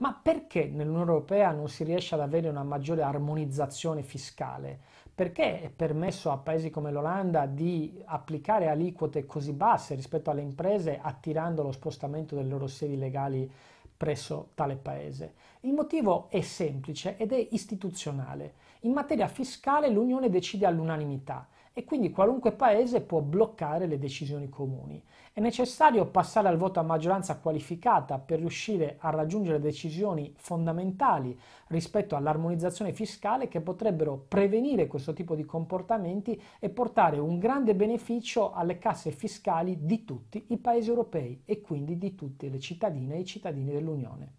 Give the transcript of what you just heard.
Ma perché nell'Unione Europea non si riesce ad avere una maggiore armonizzazione fiscale? Perché è permesso a paesi come l'Olanda di applicare aliquote così basse rispetto alle imprese attirando lo spostamento delle loro sedi legali presso tale paese. Il motivo è semplice ed è istituzionale. In materia fiscale l'Unione decide all'unanimità e quindi qualunque paese può bloccare le decisioni comuni. È necessario passare al voto a maggioranza qualificata per riuscire a raggiungere decisioni fondamentali rispetto all'armonizzazione fiscale che potrebbero prevenire questo tipo di comportamenti e portare un grande beneficio alle casse fiscali di tutti i paesi europei e quindi di tutte le cittadine e i cittadini dell'Unione.